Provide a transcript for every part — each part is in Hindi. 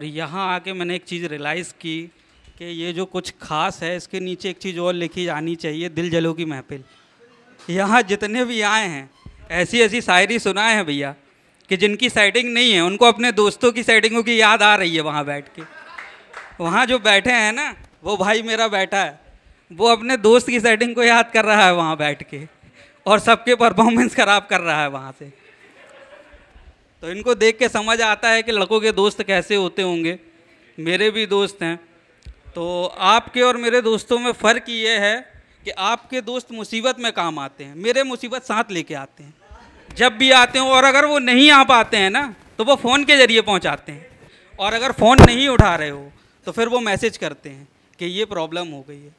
और यहाँ आके मैंने एक चीज़ रियलाइज़ की कि ये जो कुछ खास है इसके नीचे एक चीज़ और लिखी जानी चाहिए दिल जलो की महफिल यहाँ जितने भी आए हैं ऐसी ऐसी शायरी सुनाए हैं भैया कि जिनकी साइडिंग नहीं है उनको अपने दोस्तों की साइडिंगों की याद आ रही है वहाँ बैठ के वहाँ जो बैठे हैं ना वो भाई मेरा बैठा है वो अपने दोस्त की सेटिंग को याद कर रहा है वहाँ बैठ के और सबके परफॉर्मेंस ख़राब कर रहा है वहाँ से तो इनको देख के समझ आता है कि लड़कों के दोस्त कैसे होते होंगे मेरे भी दोस्त हैं तो आपके और मेरे दोस्तों में फ़र्क ये है कि आपके दोस्त मुसीबत में काम आते हैं मेरे मुसीबत साथ लेके आते हैं जब भी आते हो और अगर वो नहीं आ पाते हैं ना तो वो फ़ोन के ज़रिए पहुंचाते हैं और अगर फ़ोन नहीं उठा रहे हो तो फिर वो मैसेज करते हैं कि ये प्रॉब्लम हो गई है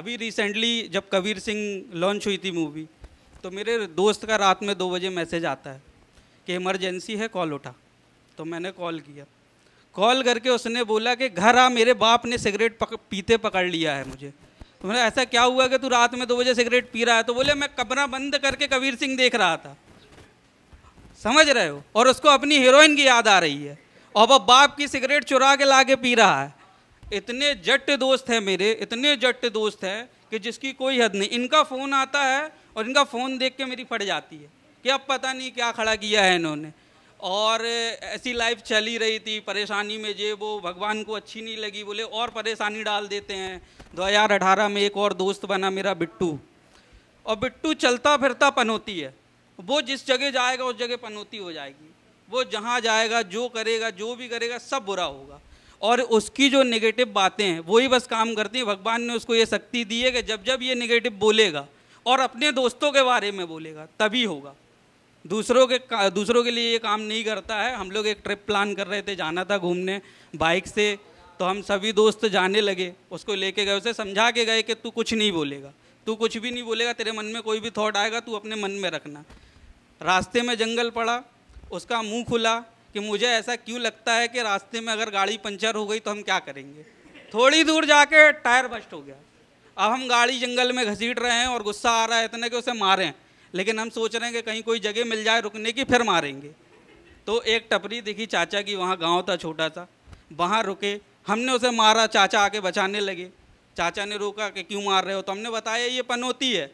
अभी रिसेंटली जब कबीर सिंह लॉन्च हुई थी मूवी तो मेरे दोस्त का रात में दो बजे मैसेज आता है कि इमरजेंसी है कॉल उठा तो मैंने कॉल किया कॉल करके उसने बोला कि घर आ मेरे बाप ने सिगरेट पक, पीते पकड़ लिया है मुझे तो मैंने ऐसा क्या हुआ कि तू रात में दो बजे सिगरेट पी रहा है तो बोले मैं कमरा बंद करके कबीर सिंह देख रहा था समझ रहे हो और उसको अपनी हीरोइन की याद आ रही है और वह बाप की सिगरेट चुरा के ला के पी रहा है इतने जट दोस्त हैं मेरे इतने जट दोस्त हैं कि जिसकी कोई हद नहीं इनका फ़ोन आता है और इनका फ़ोन देख के मेरी फट जाती है कि अब पता नहीं क्या खड़ा किया है इन्होंने और ऐसी लाइफ चली रही थी परेशानी में जे वो भगवान को अच्छी नहीं लगी बोले और परेशानी डाल देते हैं 2018 में एक और दोस्त बना मेरा बिट्टू और बिट्टू चलता फिरता पनौती है वो जिस जगह जाएगा उस जगह पनौती हो जाएगी वो जहाँ जाएगा जो करेगा जो भी करेगा सब बुरा होगा और उसकी जो नेगेटिव बातें हैं वही बस काम करती हैं भगवान ने उसको ये शक्ति दी है कि जब जब ये नेगेटिव बोलेगा और अपने दोस्तों के बारे में बोलेगा तभी होगा दूसरों के दूसरों के लिए ये काम नहीं करता है हम लोग एक ट्रिप प्लान कर रहे थे जाना था घूमने बाइक से तो हम सभी दोस्त जाने लगे उसको लेके गए उसे समझा के गए कि तू कुछ नहीं बोलेगा तू कुछ भी नहीं बोलेगा तेरे मन में कोई भी थॉट आएगा तू अपने मन में रखना रास्ते में जंगल पड़ा उसका मुंह खुला कि मुझे ऐसा क्यों लगता है कि रास्ते में अगर गाड़ी पंचर हो गई तो हम क्या करेंगे थोड़ी दूर जाके टायर बस्ट हो गया अब हम गाड़ी जंगल में घसीट रहे हैं और गुस्सा आ रहा है इतने कि उसे मारें लेकिन हम सोच रहे हैं कि कहीं कोई जगह मिल जाए रुकने की फिर मारेंगे तो एक टपरी दिखी चाचा की वहाँ गाँव था छोटा सा वहाँ रुके हमने उसे मारा चाचा आके बचाने लगे चाचा ने रोका कि क्यों मार रहे हो तो हमने बताया ये पनौती है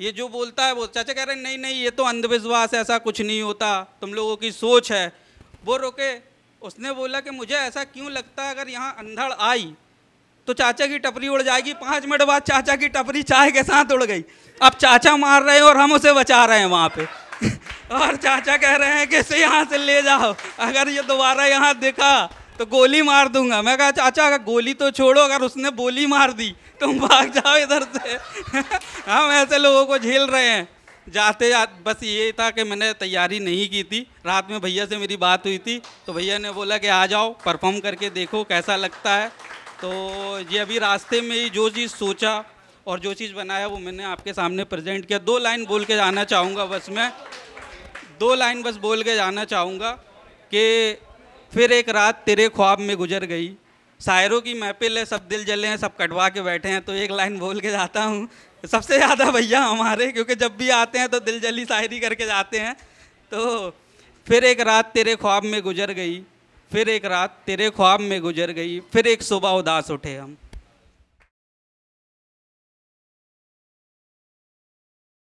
ये जो बोलता है वो चाचा कह रहे नहीं नहीं ये तो अंधविश्वास ऐसा कुछ नहीं होता तुम लोगों की सोच है वो रोके उसने बोला कि मुझे ऐसा क्यों लगता है अगर यहाँ अंधड़ आई तो चाचा की टपरी उड़ जाएगी पाँच मिनट बाद चाचा की टपरी चाय के साथ उड़ गई अब चाचा मार रहे हैं और हम उसे बचा रहे हैं वहाँ पे और चाचा कह रहे हैं कि इसे यहाँ से ले जाओ अगर ये दोबारा यहाँ दिखा तो गोली मार दूंगा मैं कहा चाचा अगर गोली तो छोड़ो अगर उसने गोली मार दी तुम भाग जाओ इधर से हम ऐसे लोगों को झेल रहे हैं जाते जा बस ये था कि मैंने तैयारी नहीं की थी रात में भैया से मेरी बात हुई थी तो भैया ने बोला कि आ जाओ परफॉर्म करके देखो कैसा लगता है तो ये अभी रास्ते में ही जो चीज़ सोचा और जो चीज़ बनाया वो मैंने आपके सामने प्रेजेंट किया दो लाइन बोल के जाना चाहूँगा बस मैं दो लाइन बस बोल के जाना चाहूँगा कि फिर एक रात तेरे ख्वाब में गुजर गई शायरों की महफिल है सब दिल जले हैं सब कटवा के बैठे हैं तो एक लाइन बोल के जाता हूँ सबसे ज़्यादा भैया हमारे क्योंकि जब भी आते हैं तो दिल जली शायरी करके जाते हैं तो फिर एक रात तेरे ख्वाब में गुजर गई फिर एक रात तेरे ख्वाब में गुजर गई फिर एक सुबह उदास उठे हम